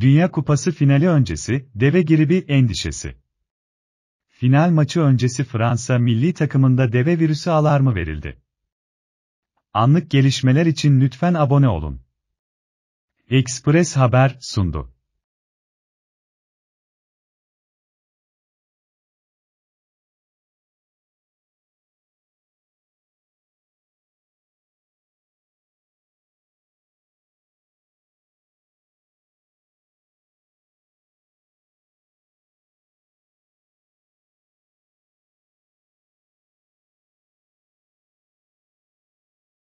Dünya Kupası finali öncesi, deve gribi endişesi. Final maçı öncesi Fransa milli takımında deve virüsü alarmı verildi. Anlık gelişmeler için lütfen abone olun. Express Haber sundu.